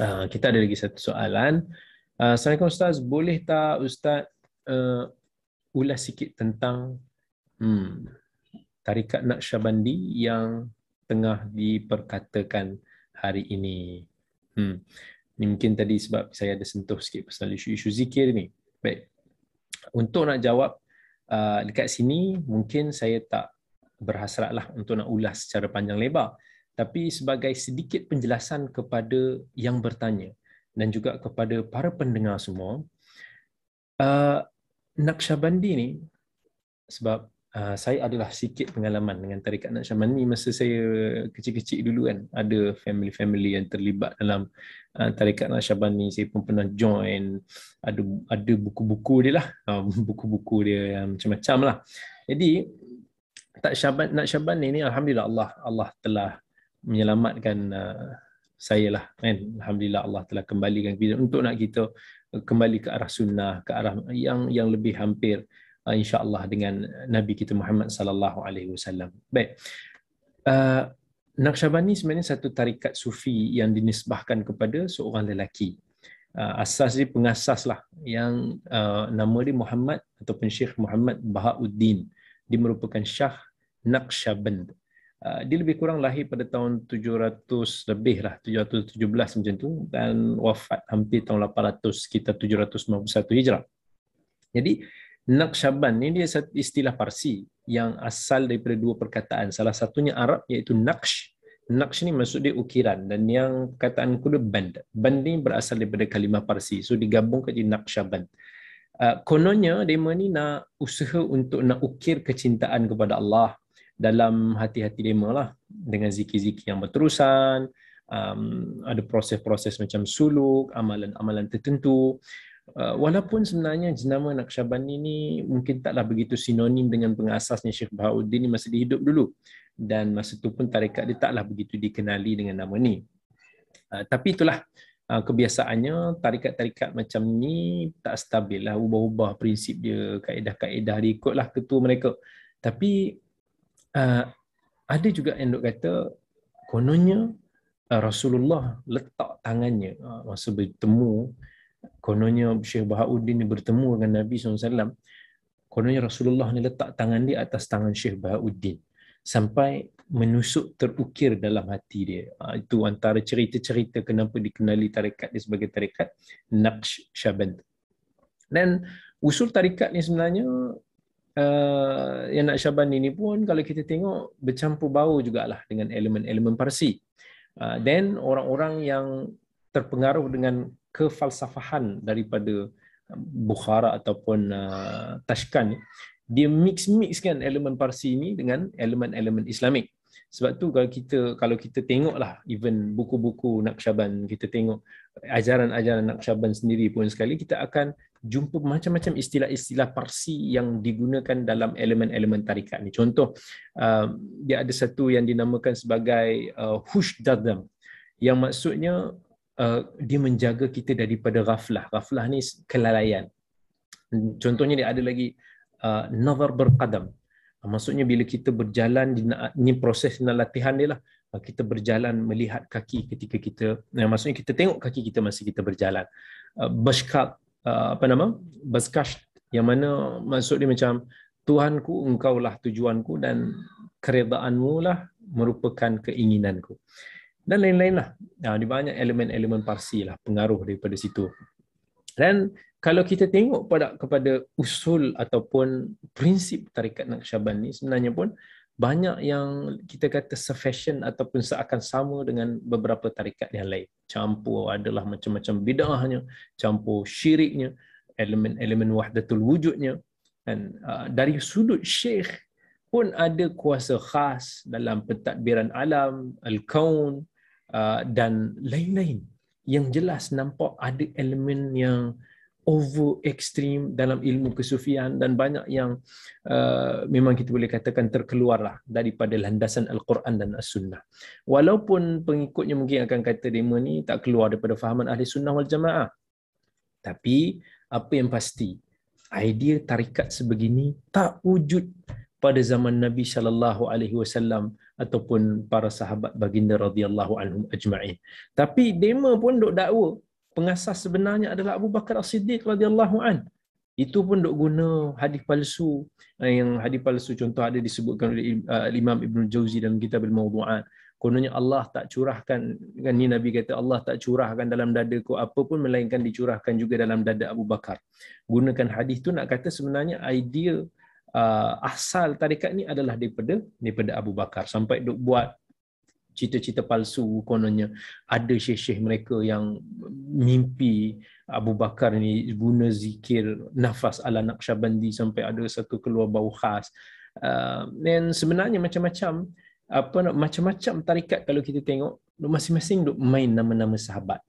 Ah, kita ada lagi satu soalan. Uh, Assalamualaikum Ustaz, boleh tak Ustaz uh, ulas sikit tentang hmm, tarikat Naqsyabandi yang tengah diperkatakan hari ini? Hmm. Ini mungkin tadi sebab saya ada sentuh sikit pasal isu-isu zikir ni. Baik. Untuk nak jawab uh, dekat sini, mungkin saya tak berhasratlah untuk nak ulas secara panjang lebar tapi sebagai sedikit penjelasan kepada yang bertanya dan juga kepada para pendengar semua uh, Naqsyabandi ni sebab uh, saya adalah sikit pengalaman dengan tarikat Naqsyabandi masa saya kecil-kecil dulu kan ada family-family yang terlibat dalam uh, tarikat Naqsyabandi saya pun pernah join ada ada buku-buku dia lah uh, buku-buku dia yang macam-macam lah jadi tak syaban nak syaban ni, ni alhamdulillah Allah Allah telah menyelamatkan uh, saya lah kan alhamdulillah Allah telah kembalikan kita untuk nak kita kembali ke arah sunnah ke arah yang yang lebih hampir uh, insyaallah dengan nabi kita Muhammad sallallahu alaihi wasallam baik uh, Naqsyabani sebenarnya satu tarikat sufi yang dinisbahkan kepada seorang lelaki. Uh, asas dia pengasas lah yang uh, nama dia Muhammad ataupun Syekh Muhammad Bahauddin. Dia merupakan Syekh Naqsyabend. Ah, dia lebih kurang lahir pada tahun 700 lebih lah, 717 macam tu dan wafat hampir tahun 800, sekitar 791 Hijrah. Jadi Naqsyaban ni dia istilah Parsi yang asal daripada dua perkataan. Salah satunya Arab iaitu Naqsh. Naqsh ni maksud dia ukiran dan yang perkataan kuda Band. Band ni berasal daripada kalimah Parsi. So digabungkan jadi Naqsyaban. Uh, ah, kononnya mereka ni nak usaha untuk nak ukir kecintaan kepada Allah dalam hati-hati lima lah dengan zikir-zikir yang berterusan um, ada proses-proses macam suluk amalan-amalan tertentu Uh, walaupun sebenarnya jenama Naqsyaban ini mungkin taklah begitu sinonim dengan pengasasnya Syekh Bahauddin ni masa dia hidup dulu dan masa tu pun tarekat dia taklah begitu dikenali dengan nama ni. Uh, tapi itulah uh, kebiasaannya tarikat-tarikat macam ni tak stabil lah ubah-ubah prinsip dia, kaedah-kaedah dia ikutlah ketua mereka. Tapi uh, ada juga yang duk kata kononnya uh, Rasulullah letak tangannya uh, masa bertemu kononnya Syekh Bahauddin ni bertemu dengan Nabi SAW kononnya Rasulullah ni letak tangan dia atas tangan Syekh Bahauddin sampai menusuk terukir dalam hati dia. Uh, itu antara cerita-cerita kenapa dikenali tarekat dia sebagai tarekat Naqsh Syaband. Dan usul tarikat ni sebenarnya Eh, yang nak syaban ini pun kalau kita tengok bercampur bau juga lah dengan elemen-elemen Parsi. Uh, then orang-orang yang terpengaruh dengan kefalsafahan daripada Bukhara ataupun uh, ah, Tashkan dia mix-mixkan elemen Parsi ini dengan elemen-elemen Islamik. Sebab tu kalau kita kalau kita tengok lah, even buku-buku Naqsyaban kita tengok ajaran-ajaran Naqsyaban sendiri pun sekali kita akan jumpa macam-macam istilah-istilah Parsi yang digunakan dalam elemen-elemen tarikat ni. Contoh, uh, dia ada satu yang dinamakan sebagai uh, Hushdadam yang maksudnya uh, dia menjaga kita daripada raflah. Raflah ni kelalaian. Contohnya dia ada lagi uh, Nazar Berqadam. Maksudnya bila kita berjalan, ni proses nak latihan dia lah uh, kita berjalan melihat kaki ketika kita maksudnya kita tengok kaki kita masa kita berjalan uh, uh, apa nama berskash yang mana maksud dia macam Tuhanku lah tujuanku dan keredaanmu lah merupakan keinginanku dan lain-lain lah Nah, di banyak elemen-elemen parsi lah pengaruh daripada situ dan kalau kita tengok pada kepada usul ataupun prinsip tarikat Naqsyaban ni sebenarnya pun uh, banyak yang kita kata sefashion ataupun seakan sama dengan beberapa tarikat yang lain. Campur adalah macam-macam bid'ahnya, campur syiriknya, elemen-elemen wahdatul wujudnya. Dan uh, dari sudut syekh pun ada kuasa khas dalam pentadbiran alam, al-kaun uh, dan lain-lain. Yang jelas nampak ada elemen yang over extreme dalam ilmu kesufian dan banyak yang uh, memang kita boleh katakan terkeluarlah daripada landasan al-Quran dan as-Sunnah. Walaupun pengikutnya mungkin akan kata demo ni tak keluar daripada fahaman ahli sunnah wal jamaah. Tapi apa yang pasti, idea tarikat sebegini tak wujud pada zaman Nabi sallallahu alaihi wasallam ataupun para sahabat baginda radhiyallahu anhum ajma'in. Tapi demo pun dok dakwa pengasas sebenarnya adalah Abu Bakar As-Siddiq radhiyallahu an. Itu pun dok guna hadis palsu eh, yang hadis palsu contoh ada disebutkan oleh eh, Imam Ibn Jauzi dalam kitab Al-Mawdu'an. Kononnya Allah tak curahkan kan ni Nabi kata Allah tak curahkan dalam dada ku apa pun melainkan dicurahkan juga dalam dada Abu Bakar. Gunakan hadis tu nak kata sebenarnya idea uh, asal tarikat ni adalah daripada daripada Abu Bakar sampai dok buat cita-cita palsu kononnya ada syekh-syekh mereka yang mimpi Abu Bakar ni guna zikir nafas ala Naqsyabandi sampai ada satu keluar bau khas ah, dan uh, sebenarnya macam-macam apa nak macam-macam tarikat kalau kita tengok masing-masing duk main nama-nama sahabat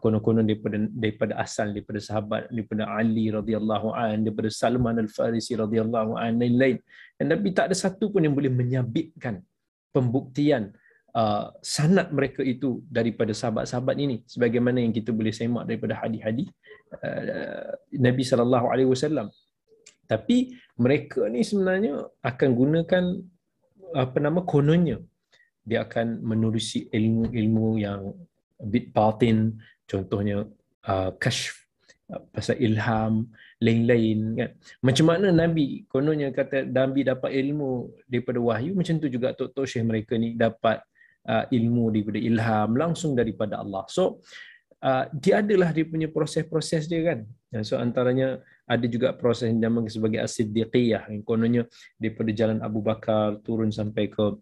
konon-konon daripada daripada asal daripada sahabat daripada Ali radhiyallahu an daripada Salman al-Farisi radhiyallahu an lain-lain dan tapi tak ada satu pun yang boleh menyabitkan pembuktian Uh, sanat mereka itu daripada sahabat-sahabat ini sebagaimana yang kita boleh semak daripada hadis-hadis uh, Nabi sallallahu alaihi wasallam tapi mereka ni sebenarnya akan gunakan apa nama kononnya dia akan menerusi ilmu-ilmu yang bit batin contohnya uh, kashf uh, pasal ilham lain-lain kan macam mana nabi kononnya kata nabi dapat ilmu daripada wahyu macam tu juga tok-tok syekh mereka ni dapat uh, ilmu daripada ilham langsung daripada Allah. So uh, dia adalah dia punya proses-proses dia kan. Ya, so antaranya ada juga proses yang dinamakan sebagai as-siddiqiyah yang kononnya daripada jalan Abu Bakar turun sampai ke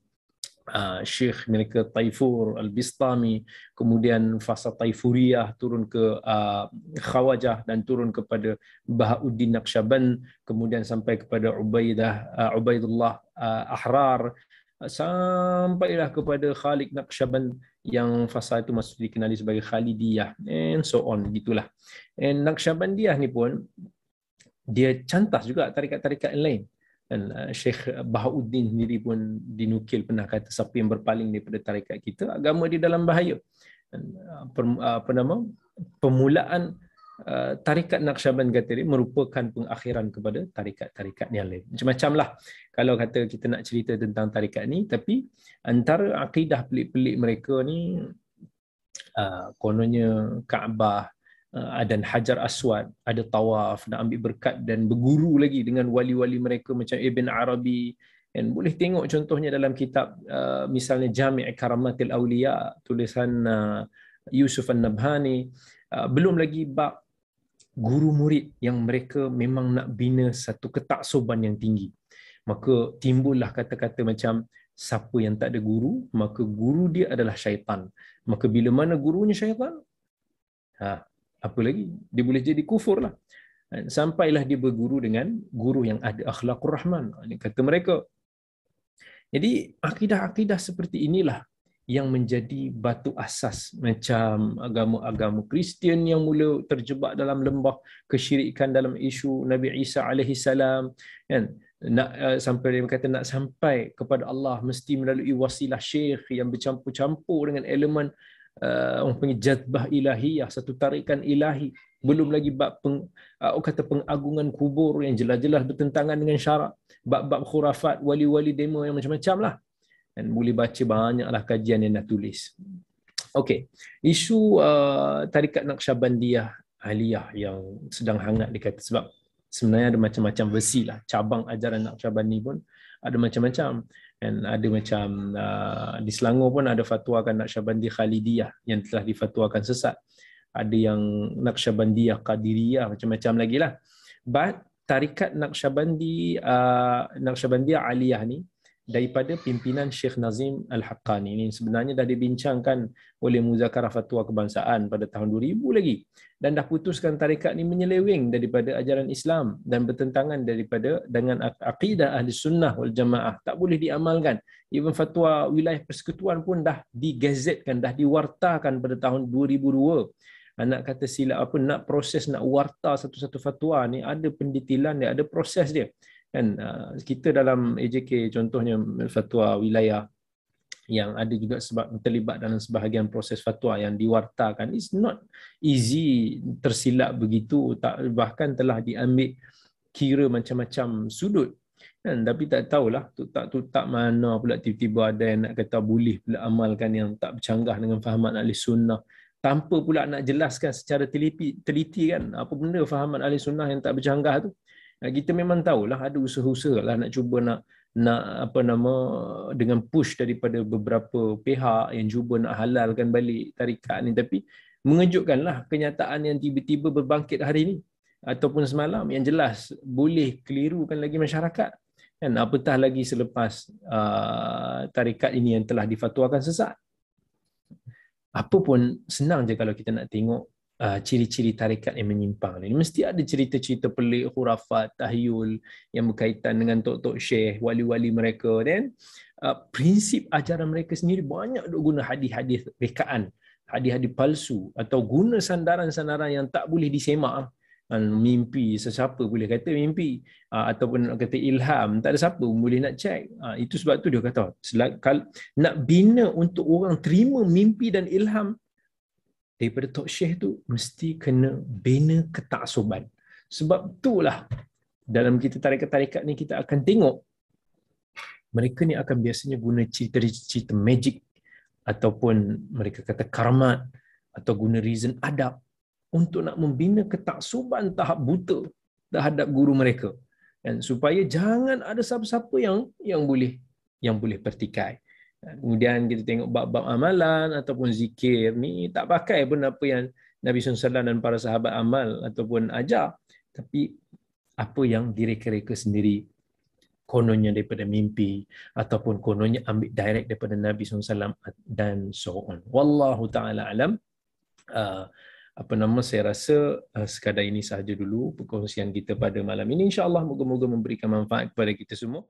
uh, Syekh mereka Taifur Al-Bistami kemudian fasa Taifuriyah turun ke uh, Khawajah dan turun kepada Bahauddin Naqsyaban kemudian sampai kepada Ubaidah uh, Ubaidullah uh, Ahrar sampailah kepada Khalid Naqsyaban yang fasa itu masuk dikenali sebagai Khalidiyah and so on gitulah. And Naqsyabandiyah ni pun dia cantas juga tarikat-tarikat yang lain. Dan uh, Sheikh Bahauddin sendiri pun dinukil pernah kata siapa yang berpaling daripada tarikat kita agama dia dalam bahaya. Dan, uh, uh, apa nama pemulaan Eh, tarikat Naqsyaban Gatiri merupakan pengakhiran kepada tarikat-tarikat yang lain. Macam-macam lah kalau kata kita nak cerita tentang tarikat ni tapi antara akidah pelik-pelik mereka ni eh, kononnya Kaabah ada eh, Hajar Aswad, ada tawaf, nak ambil berkat dan berguru lagi dengan wali-wali mereka macam Ibn Arabi dan boleh tengok contohnya dalam kitab misalnya Jami' Karamatil Awliya tulisan Yusuf An-Nabhani belum lagi bab guru murid yang mereka memang nak bina satu ketaksuban yang tinggi. Maka timbullah kata-kata macam siapa yang tak ada guru, maka guru dia adalah syaitan. Maka bila mana gurunya syaitan? Ha, apa lagi? Dia boleh jadi kufur lah. Sampailah dia berguru dengan guru yang ada akhlakur rahman. Ini kata mereka. Jadi akidah-akidah seperti inilah yang menjadi batu asas macam agama-agama Kristian yang mula terjebak dalam lembah kesyirikan dalam isu Nabi Isa alaihi salam kan nak uh, sampai dia kata nak sampai kepada Allah mesti melalui wasilah syekh yang bercampur-campur dengan elemen eh, orang uh, panggil jazbah ilahiyah satu tarikan ilahi belum lagi bab peng, uh, kata pengagungan kubur yang jelas-jelas bertentangan dengan syarak bab-bab khurafat wali-wali demo yang macam-macam lah dan boleh baca banyaklah kajian yang dah tulis. Okey, isu uh, tarikat Naqsyabandiyah Aliyah yang sedang hangat dikata sebab sebenarnya ada macam-macam versi lah cabang ajaran Naqsyabandi pun ada macam-macam dan ada macam uh, di Selangor pun ada fatwakan Naqsyabandi Khalidiyah yang telah difatwakan sesat ada yang Naqsyabandiyah Qadiriyah macam-macam lagi lah but tarikat Naqsyabandi uh, Naqsyabandiyah Aliyah ni daripada pimpinan Syekh Nazim Al-Haqqani. Ini sebenarnya dah dibincangkan oleh Muzakarah Fatwa Kebangsaan pada tahun 2000 lagi. Dan dah putuskan tarikat ini menyeleweng daripada ajaran Islam dan bertentangan daripada dengan aqidah ahli sunnah wal jamaah. Tak boleh diamalkan. Even fatwa wilayah persekutuan pun dah digazetkan, dah diwartakan pada tahun 2002. anak kata silap apa, nak proses, nak warta satu-satu fatwa ni, ada pendetilan dia, ada proses dia kan uh, kita dalam AJK contohnya fatwa wilayah yang ada juga sebab terlibat dalam sebahagian proses fatwa yang diwartakan it's not easy tersilap begitu tak bahkan telah diambil kira macam-macam sudut kan tapi tak tahulah tak tu tak mana pula tiba-tiba ada yang nak kata boleh pula amalkan yang tak bercanggah dengan fahaman ahli sunnah tanpa pula nak jelaskan secara teliti, teliti kan apa benda fahaman ahli sunnah yang tak bercanggah tu kita memang tahulah ada usaha-usaha lah nak cuba nak nak apa nama dengan push daripada beberapa pihak yang cuba nak halalkan balik tarikat ni tapi mengejutkanlah kenyataan yang tiba-tiba berbangkit hari ini ataupun semalam yang jelas boleh kelirukan lagi masyarakat kan apatah lagi selepas uh, tarikat ini yang telah difatwakan sesat apa pun senang je kalau kita nak tengok Uh, ciri-ciri tarekat yang menyimpang ni. Mesti ada cerita-cerita pelik, khurafat, tahyul yang berkaitan dengan tok-tok syekh, wali-wali mereka dan uh, prinsip ajaran mereka sendiri banyak duk guna hadis-hadis rekaan, hadis-hadis palsu atau guna sandaran-sandaran yang tak boleh disemak ah. kan, mimpi sesiapa boleh kata mimpi uh, ataupun nak kata ilham tak ada siapa boleh nak check itu sebab tu dia kata nak bina untuk orang terima mimpi dan ilham daripada Tok Syekh tu mesti kena bina ketaksuban. Sebab itulah dalam kita tarikat-tarikat ni kita akan tengok mereka ni akan biasanya guna cerita-cerita magic ataupun mereka kata karamat atau guna reason adab untuk nak membina ketaksuban tahap buta terhadap guru mereka. Dan supaya jangan ada siapa-siapa yang yang boleh yang boleh pertikai. Kemudian kita tengok bab-bab amalan ataupun zikir ni tak pakai pun apa yang Nabi SAW dan para sahabat amal ataupun ajar. Tapi apa yang direka-reka sendiri kononnya daripada mimpi ataupun kononnya ambil direct daripada Nabi SAW dan so on. Wallahu ta'ala alam. Ah, apa nama saya rasa ah, sekadar ini sahaja dulu perkongsian kita pada malam ini. Insya Allah moga-moga memberikan manfaat kepada kita semua.